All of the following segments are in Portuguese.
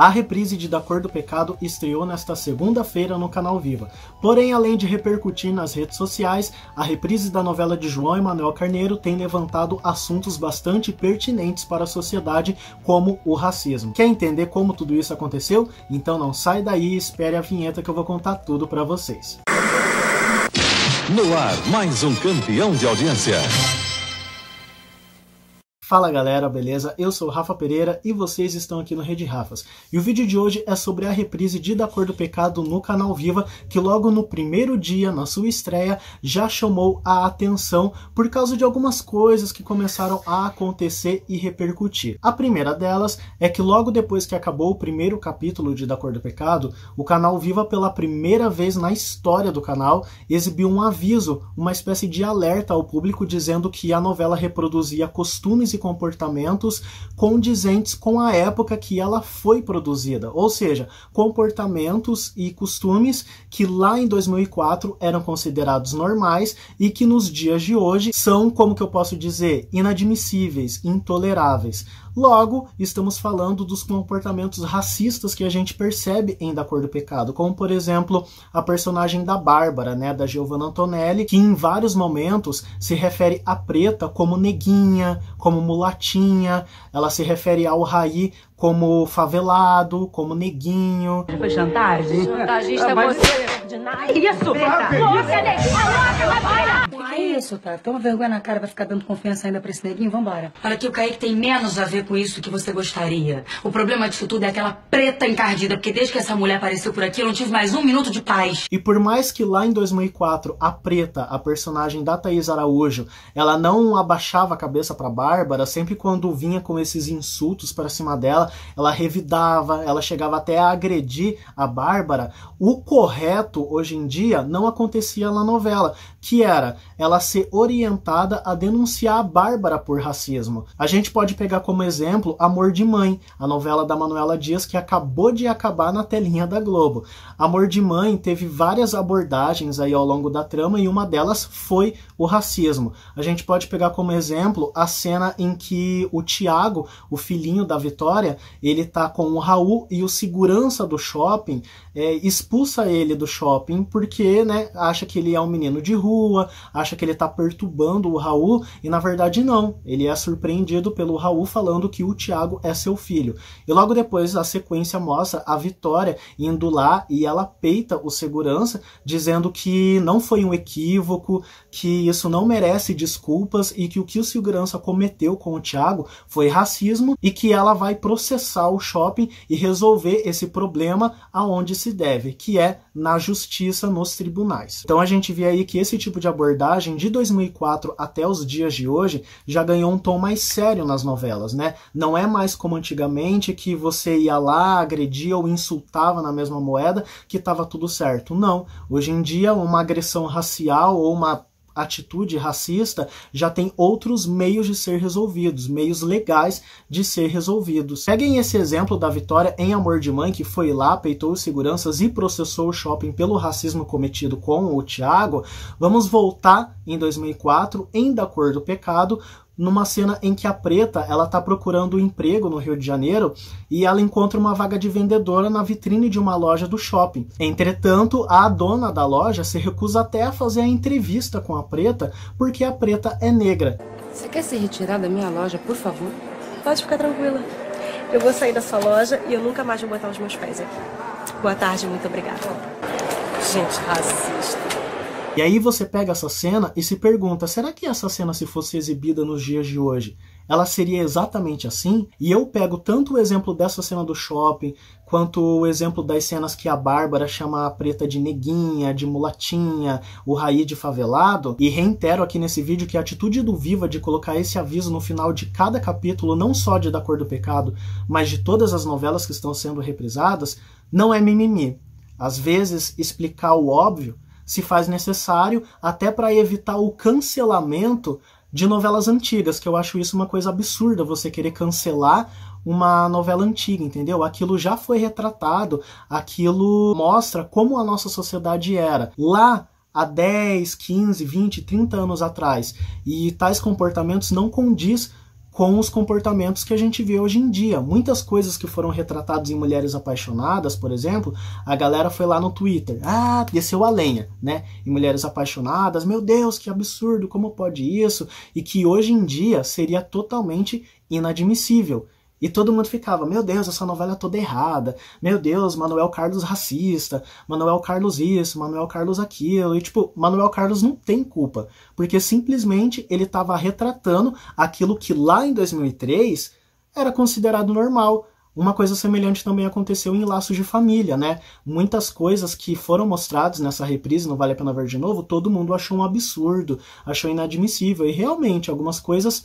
A reprise de Da Cor do Pecado estreou nesta segunda-feira no canal Viva. Porém, além de repercutir nas redes sociais, a reprise da novela de João Emanuel Carneiro tem levantado assuntos bastante pertinentes para a sociedade, como o racismo. Quer entender como tudo isso aconteceu? Então não sai daí e espere a vinheta que eu vou contar tudo para vocês. No ar, mais um campeão de audiência. Fala galera, beleza? Eu sou Rafa Pereira e vocês estão aqui no Rede Rafas. E o vídeo de hoje é sobre a reprise de Da Cor do Pecado no canal Viva, que logo no primeiro dia, na sua estreia, já chamou a atenção por causa de algumas coisas que começaram a acontecer e repercutir. A primeira delas é que logo depois que acabou o primeiro capítulo de Da Cor do Pecado, o canal Viva, pela primeira vez na história do canal, exibiu um aviso, uma espécie de alerta ao público dizendo que a novela reproduzia costumes e comportamentos condizentes com a época que ela foi produzida, ou seja, comportamentos e costumes que lá em 2004 eram considerados normais e que nos dias de hoje são, como que eu posso dizer, inadmissíveis, intoleráveis. Logo, estamos falando dos comportamentos racistas que a gente percebe em Da Cor do Pecado, como por exemplo a personagem da Bárbara, né, da Giovanna Antonelli, que em vários momentos se refere à preta como neguinha, como como latinha, ela se refere ao raí como favelado, como neguinho. Foi chantagem? É. Chantagista é você. Isso! Louca, Que isso, cara? Toma vergonha na cara, vai ficar dando confiança ainda pra esse neguinho? Vambora. Olha que o Kaique tem menos a ver com isso que você gostaria. O problema disso tudo é aquela preta encardida, porque desde que essa mulher apareceu por aqui, eu não tive mais um minuto de paz. E por mais que lá em 2004, a preta, a personagem da Thaís Araújo, ela não abaixava a cabeça pra Bárbara, sempre quando vinha com esses insultos para cima dela, ela, revidava, ela chegava até a agredir a Bárbara. O correto hoje em dia não acontecia na novela, que era ela ser orientada a denunciar a Bárbara por racismo. A gente pode pegar como exemplo Amor de Mãe, a novela da Manuela Dias que acabou de acabar na telinha da Globo. Amor de Mãe teve várias abordagens aí ao longo da trama e uma delas foi o racismo. A gente pode pegar como exemplo a cena em que o Tiago, o filhinho da Vitória, ele tá com o Raul e o segurança do shopping é, expulsa ele do shopping porque, né, acha que ele é um menino de rua, acha que ele tá perturbando o Raul e na verdade não. Ele é surpreendido pelo Raul falando que o Tiago é seu filho. E logo depois a sequência mostra a Vitória indo lá e ela peita o segurança dizendo que não foi um equívoco, que isso não merece desculpas e que o que o segurança cometeu com o Tiago foi racismo e que ela vai processar acessar o shopping e resolver esse problema aonde se deve, que é na justiça, nos tribunais. Então a gente vê aí que esse tipo de abordagem de 2004 até os dias de hoje já ganhou um tom mais sério nas novelas, né? Não é mais como antigamente que você ia lá, agredia ou insultava na mesma moeda que estava tudo certo. Não. Hoje em dia, uma agressão racial ou uma atitude racista, já tem outros meios de ser resolvidos, meios legais de ser resolvidos. Peguem esse exemplo da Vitória em Amor de Mãe, que foi lá, peitou os seguranças e processou o shopping pelo racismo cometido com o Tiago. Vamos voltar em 2004, em Da Cor do Pecado, numa cena em que a preta ela está procurando um emprego no Rio de Janeiro e ela encontra uma vaga de vendedora na vitrine de uma loja do shopping. Entretanto, a dona da loja se recusa até a fazer a entrevista com a preta porque a preta é negra. Você quer se retirar da minha loja, por favor? Pode ficar tranquila. Eu vou sair da sua loja e eu nunca mais vou botar os meus pés aqui. Boa tarde, muito obrigada. Gente, racista. E aí você pega essa cena e se pergunta: será que essa cena, se fosse exibida nos dias de hoje, ela seria exatamente assim? E eu pego tanto o exemplo dessa cena do shopping, quanto o exemplo das cenas que a Bárbara chama a preta de neguinha, de mulatinha, o Raí de favelado, e reitero aqui nesse vídeo que a atitude do Viva de colocar esse aviso no final de cada capítulo, não só de Da Cor do Pecado, mas de todas as novelas que estão sendo reprisadas, não é mimimi. Às vezes, explicar o óbvio se faz necessário até para evitar o cancelamento de novelas antigas, que eu acho isso uma coisa absurda, você querer cancelar uma novela antiga, entendeu? Aquilo já foi retratado, aquilo mostra como a nossa sociedade era. Lá há 10, 15, 20, 30 anos atrás. E tais comportamentos não condiz com os comportamentos que a gente vê hoje em dia. Muitas coisas que foram retratadas em Mulheres Apaixonadas, por exemplo, a galera foi lá no Twitter, ah, desceu a lenha, né? Em Mulheres Apaixonadas, meu Deus, que absurdo, como pode isso? E que hoje em dia seria totalmente inadmissível. E todo mundo ficava, meu Deus, essa novela é toda errada, meu Deus, Manuel Carlos racista, Manuel Carlos isso, Manuel Carlos aquilo. E tipo, Manuel Carlos não tem culpa, porque simplesmente ele estava retratando aquilo que lá em 2003 era considerado normal. Uma coisa semelhante também aconteceu em Laços de Família, né? Muitas coisas que foram mostradas nessa reprise, não vale a pena ver de novo, todo mundo achou um absurdo, achou inadmissível. E realmente, algumas coisas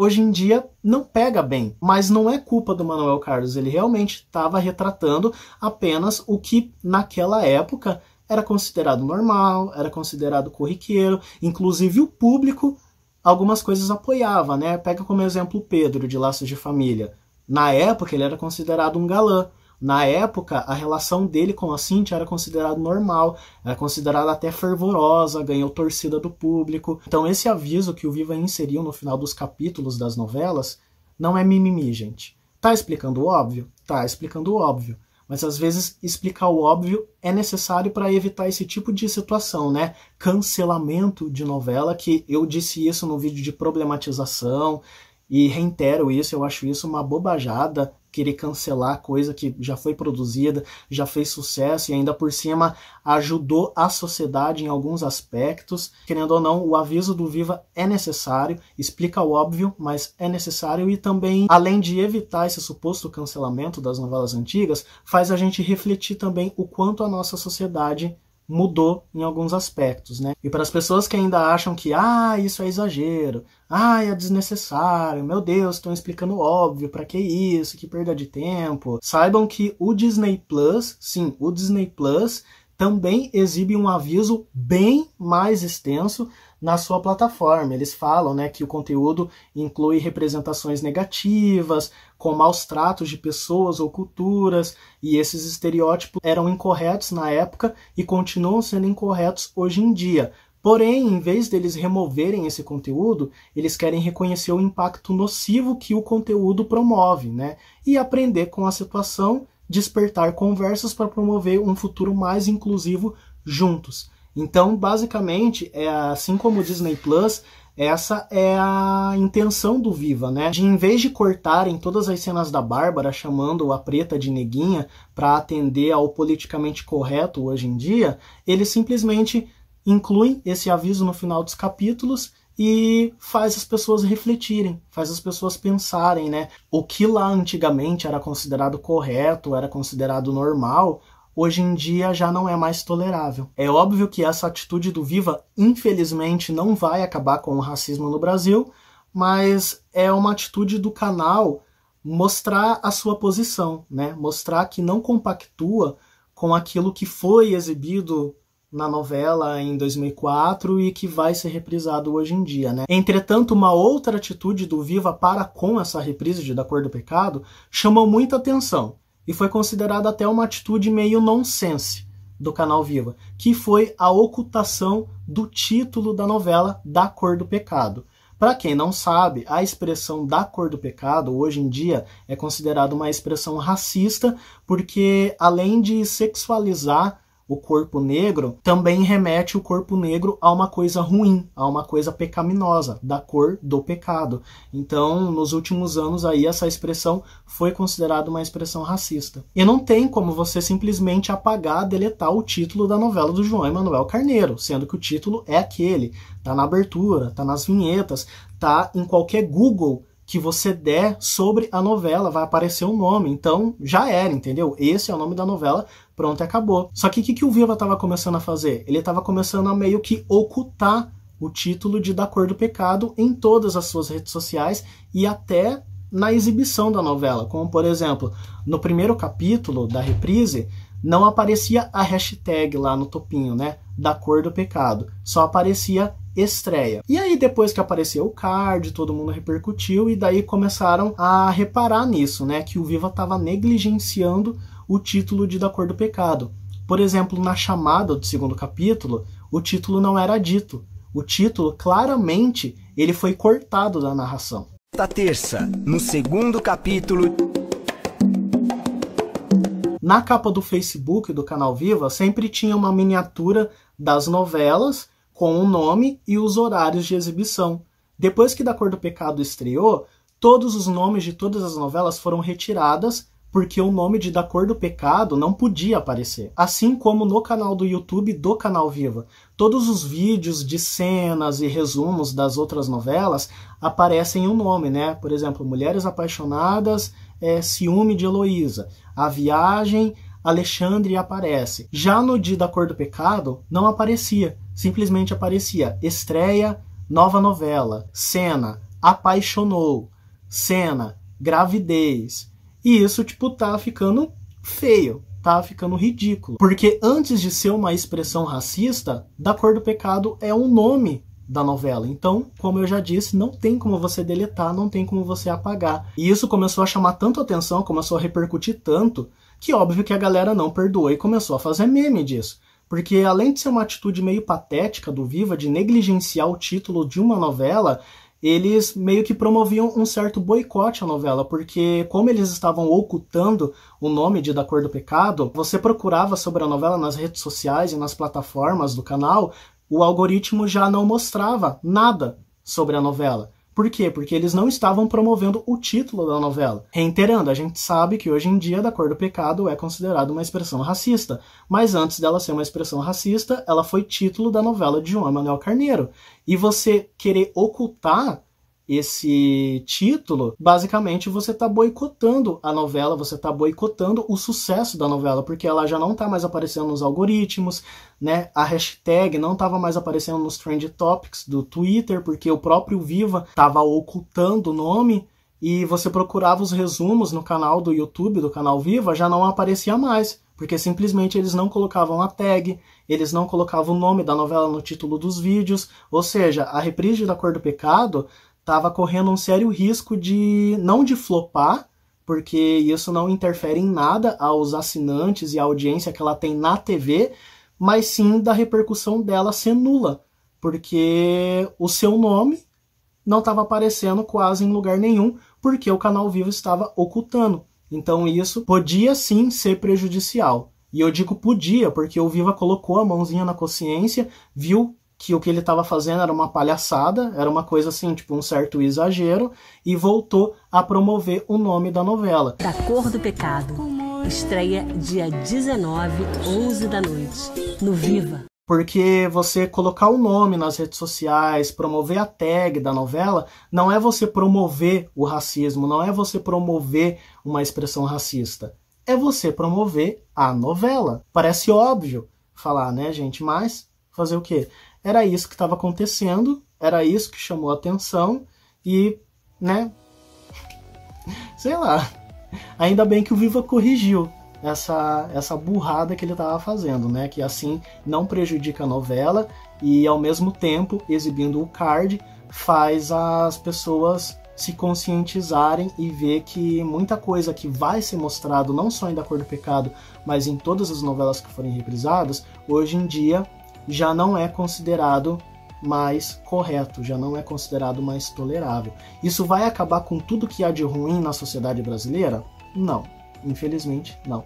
hoje em dia não pega bem. Mas não é culpa do Manuel Carlos, ele realmente estava retratando apenas o que naquela época era considerado normal, era considerado corriqueiro, inclusive o público algumas coisas apoiava, né? Pega como exemplo o Pedro de Laços de Família. Na época ele era considerado um galã, na época, a relação dele com a Cintia era considerada normal, era considerada até fervorosa, ganhou torcida do público. Então, esse aviso que o Viva inseriu no final dos capítulos das novelas não é mimimi, gente. Tá explicando o óbvio? Tá explicando o óbvio. Mas às vezes explicar o óbvio é necessário para evitar esse tipo de situação, né? Cancelamento de novela, que eu disse isso no vídeo de problematização e reitero isso, eu acho isso uma bobajada querer cancelar coisa que já foi produzida, já fez sucesso e ainda por cima ajudou a sociedade em alguns aspectos. Querendo ou não, o aviso do Viva é necessário, explica o óbvio, mas é necessário e também, além de evitar esse suposto cancelamento das novelas antigas, faz a gente refletir também o quanto a nossa sociedade mudou em alguns aspectos, né? E para as pessoas que ainda acham que, ah, isso é exagero, ah, é desnecessário, meu Deus, estão explicando óbvio, para que isso, que perda de tempo, saibam que o Disney Plus, sim, o Disney Plus também exibe um aviso bem mais extenso na sua plataforma. Eles falam né, que o conteúdo inclui representações negativas, com maus tratos de pessoas ou culturas, e esses estereótipos eram incorretos na época e continuam sendo incorretos hoje em dia. Porém, em vez deles removerem esse conteúdo, eles querem reconhecer o impacto nocivo que o conteúdo promove, né? E aprender com a situação despertar conversas para promover um futuro mais inclusivo juntos. Então, basicamente, é assim como o Disney Plus, essa é a intenção do Viva, né? De em vez de cortarem todas as cenas da Bárbara chamando a preta de neguinha para atender ao politicamente correto hoje em dia, eles simplesmente incluem esse aviso no final dos capítulos e faz as pessoas refletirem, faz as pessoas pensarem, né? O que lá antigamente era considerado correto, era considerado normal, hoje em dia já não é mais tolerável. É óbvio que essa atitude do Viva, infelizmente, não vai acabar com o racismo no Brasil, mas é uma atitude do canal mostrar a sua posição, né? Mostrar que não compactua com aquilo que foi exibido na novela em 2004 e que vai ser reprisado hoje em dia, né? Entretanto, uma outra atitude do Viva para com essa reprise de Da Cor do Pecado chamou muita atenção e foi considerada até uma atitude meio nonsense do canal Viva, que foi a ocultação do título da novela Da Cor do Pecado. Para quem não sabe, a expressão da cor do pecado hoje em dia é considerada uma expressão racista, porque além de sexualizar o corpo negro, também remete o corpo negro a uma coisa ruim, a uma coisa pecaminosa, da cor do pecado. Então, nos últimos anos aí essa expressão foi considerada uma expressão racista. E não tem como você simplesmente apagar, deletar o título da novela do João Emanuel Carneiro, sendo que o título é aquele, tá na abertura, tá nas vinhetas, tá em qualquer Google que você der sobre a novela, vai aparecer o um nome. Então já era, entendeu? Esse é o nome da novela, pronto, acabou. Só que o que, que o Viva estava começando a fazer? Ele estava começando a meio que ocultar o título de Da Cor do Pecado em todas as suas redes sociais e até na exibição da novela. Como, por exemplo, no primeiro capítulo da reprise, não aparecia a hashtag lá no topinho, né? Da Cor do Pecado. Só aparecia estreia. E aí, depois que apareceu o card, todo mundo repercutiu, e daí começaram a reparar nisso, né? Que o Viva estava negligenciando o título de Da Cor do Pecado. Por exemplo, na chamada do segundo capítulo, o título não era dito. O título, claramente, ele foi cortado da narração. Da terça, no segundo capítulo na capa do Facebook do canal Viva sempre tinha uma miniatura das novelas com o nome e os horários de exibição. Depois que Da Cor do Pecado estreou, todos os nomes de todas as novelas foram retiradas porque o nome de Da Cor do Pecado não podia aparecer. Assim como no canal do YouTube do Canal Viva. Todos os vídeos de cenas e resumos das outras novelas aparecem o um nome, né? Por exemplo, Mulheres Apaixonadas, é, Ciúme de Heloísa, A Viagem, Alexandre aparece. Já no de Da Cor do Pecado, não aparecia simplesmente aparecia estreia, nova novela, cena, apaixonou, cena, gravidez. E isso, tipo, tá ficando feio, tá ficando ridículo. Porque antes de ser uma expressão racista, Da Cor do Pecado é um nome da novela. Então, como eu já disse, não tem como você deletar, não tem como você apagar. E isso começou a chamar tanto atenção, começou a repercutir tanto, que óbvio que a galera não perdoou e começou a fazer meme disso. Porque além de ser uma atitude meio patética do Viva de negligenciar o título de uma novela, eles meio que promoviam um certo boicote à novela, porque como eles estavam ocultando o nome de Da Cor do Pecado, você procurava sobre a novela nas redes sociais e nas plataformas do canal, o algoritmo já não mostrava nada sobre a novela. Por quê? Porque eles não estavam promovendo o título da novela. Reiterando, a gente sabe que hoje em dia Da Cor do Pecado é considerada uma expressão racista, mas antes dela ser uma expressão racista, ela foi título da novela de João Manuel Carneiro. E você querer ocultar esse título, basicamente você está boicotando a novela, você está boicotando o sucesso da novela, porque ela já não está mais aparecendo nos algoritmos, né? A hashtag não estava mais aparecendo nos trend topics do Twitter, porque o próprio Viva estava ocultando o nome e você procurava os resumos no canal do YouTube, do canal Viva, já não aparecia mais, porque simplesmente eles não colocavam a tag, eles não colocavam o nome da novela no título dos vídeos, ou seja, a reprise da Cor do Pecado estava correndo um sério risco de não de flopar, porque isso não interfere em nada aos assinantes e à audiência que ela tem na TV, mas sim da repercussão dela ser nula, porque o seu nome não estava aparecendo quase em lugar nenhum, porque o canal vivo estava ocultando. Então isso podia sim ser prejudicial. E eu digo podia, porque o Viva colocou a mãozinha na consciência, viu que o que ele estava fazendo era uma palhaçada, era uma coisa assim, tipo um certo exagero, e voltou a promover o nome da novela. Da Cor do Pecado. Estreia dia 19, 11 da noite, no Viva. Porque você colocar o nome nas redes sociais, promover a tag da novela, não é você promover o racismo, não é você promover uma expressão racista. É você promover a novela. Parece óbvio falar, né, gente? Mas fazer o quê? Era isso que estava acontecendo, era isso que chamou a atenção e, né? Sei lá. Ainda bem que o Viva corrigiu essa, essa burrada que ele estava fazendo, né? Que assim não prejudica a novela e ao mesmo tempo, exibindo o card, faz as pessoas se conscientizarem e ver que muita coisa que vai ser mostrado não só em Da Cor do Pecado, mas em todas as novelas que forem reprisadas, hoje em dia já não é considerado mais correto, já não é considerado mais tolerável. Isso vai acabar com tudo que há de ruim na sociedade brasileira? Não, infelizmente não.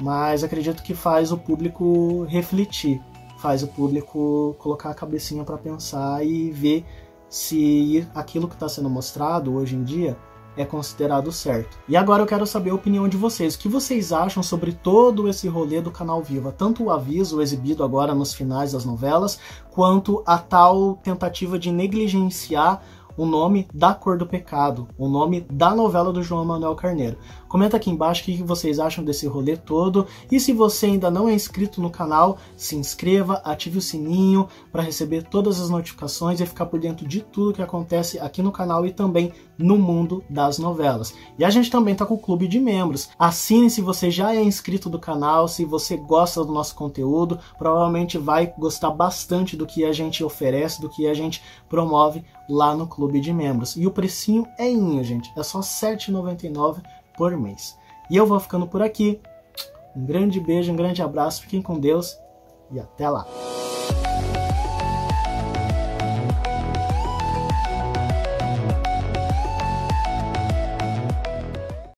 Mas acredito que faz o público refletir, faz o público colocar a cabecinha para pensar e ver se aquilo que está sendo mostrado hoje em dia é considerado certo. E agora eu quero saber a opinião de vocês. O que vocês acham sobre todo esse rolê do canal Viva? Tanto o aviso exibido agora nos finais das novelas, quanto a tal tentativa de negligenciar o nome da Cor do Pecado, o nome da novela do João Manuel Carneiro. Comenta aqui embaixo o que vocês acham desse rolê todo e se você ainda não é inscrito no canal, se inscreva, ative o sininho para receber todas as notificações e ficar por dentro de tudo que acontece aqui no canal e também no mundo das novelas. E a gente também tá com o clube de membros. Assine se você já é inscrito do canal, se você gosta do nosso conteúdo, provavelmente vai gostar bastante do que a gente oferece, do que a gente promove lá no clube de membros. E o precinho é inho, gente. É só R$ 7,99 por mês. E eu vou ficando por aqui. Um grande beijo, um grande abraço, fiquem com Deus e até lá!